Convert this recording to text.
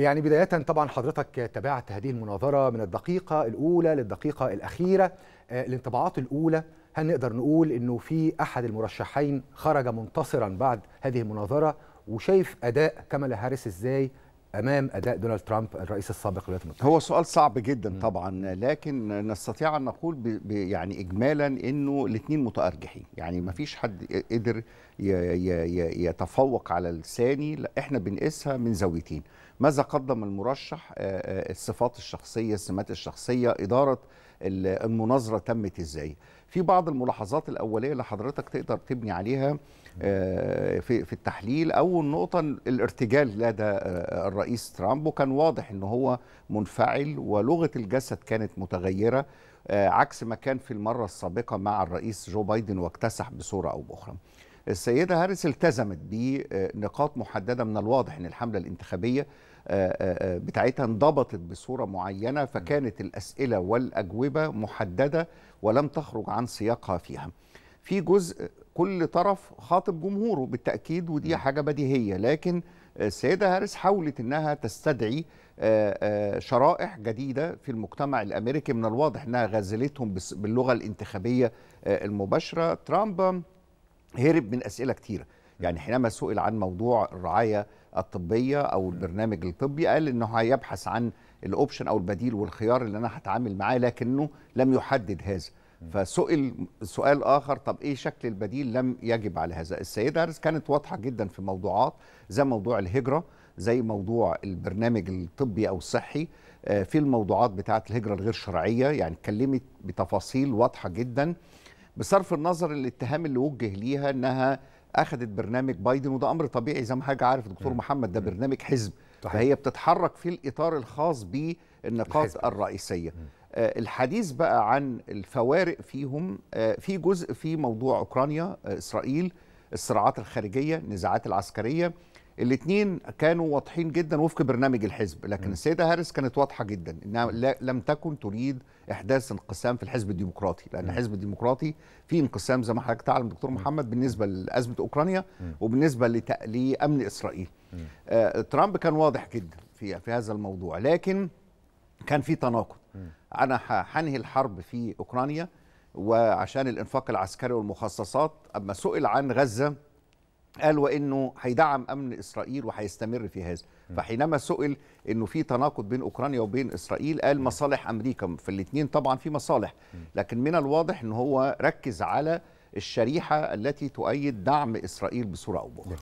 يعني بداية طبعا حضرتك تابعت هذه المناظرة من الدقيقة الأولى للدقيقة الأخيرة آه، الانطباعات الأولى هل نقدر نقول أنه في أحد المرشحين خرج منتصرا بعد هذه المناظرة وشايف أداء كامالا هاريس إزاي امام اداء دونالد ترامب الرئيس السابق للولايات المتحده هو سؤال صعب جدا م. طبعا لكن نستطيع ان نقول ب... ب... يعني اجمالا انه الاثنين متارجحين يعني ما فيش حد قدر ي... ي... يتفوق على الثاني احنا بنقيسها من زاويتين ماذا قدم المرشح الصفات الشخصيه السمات الشخصيه اداره المناظره تمت ازاي في بعض الملاحظات الاوليه اللي حضرتك تقدر تبني عليها آه، في في التحليل اول نقطه الارتجال لدى آه، الرئيس ترامب وكان واضح ان هو منفعل ولغه الجسد كانت متغيره آه، عكس ما كان في المره السابقه مع الرئيس جو بايدن واكتسح بصوره او باخرى السيدة هاريس التزمت بنقاط محددة من الواضح أن الحملة الانتخابية آه، آه، آه، بتاعتها انضبطت بصورة معينة فكانت الأسئلة والأجوبة محددة ولم تخرج عن سياقها فيها في جزء كل طرف خاطب جمهوره بالتأكيد ودي حاجة بديهية لكن السيدة هاريس حاولت أنها تستدعي شرائح جديدة في المجتمع الأمريكي من الواضح أنها غازلتهم باللغة الانتخابية المباشرة ترامب هرب من اسئله كتيره يعني حينما سئل عن موضوع الرعايه الطبيه او البرنامج الطبي قال انه هيبحث عن الاوبشن او البديل والخيار اللي انا هتعامل معاه لكنه لم يحدد هذا فسئل سؤال اخر طب ايه شكل البديل لم يجب على هذا السيده هارس كانت واضحه جدا في موضوعات زي موضوع الهجره زي موضوع البرنامج الطبي او الصحي آه، في الموضوعات بتاعه الهجره الغير شرعيه يعني اتكلمت بتفاصيل واضحه جدا بصرف النظر الاتهام اللي وجه ليها انها اخذت برنامج بايدن وده امر طبيعي زي ما حضرتك عارف دكتور محمد ده برنامج حزب طحيح. فهي بتتحرك في الاطار الخاص بالنقاط الرئيسيه آه، الحديث بقى عن الفوارق فيهم آه، في جزء في موضوع اوكرانيا آه، اسرائيل الصراعات الخارجيه النزاعات العسكريه الاثنين كانوا واضحين جدا وفق برنامج الحزب لكن م. السيده هاريس كانت واضحه جدا انها لم تكن تريد احداث انقسام في الحزب الديمقراطي لان م. الحزب الديمقراطي في انقسام زي ما حضرتك تعلم دكتور محمد بالنسبه لازمه اوكرانيا م. وبالنسبه لامن اسرائيل آه ترامب كان واضح جدا في في هذا الموضوع لكن كان في تناقض انا هنهي الحرب في اوكرانيا وعشان الانفاق العسكري والمخصصات اما سئل عن غزه قال وانه هيدعم امن اسرائيل وهيستمر في هذا فحينما سئل انه في تناقض بين اوكرانيا وبين اسرائيل قال مصالح امريكا في الاثنين طبعا في مصالح لكن من الواضح ان هو ركز على الشريحه التي تؤيد دعم اسرائيل بصوره او باخرى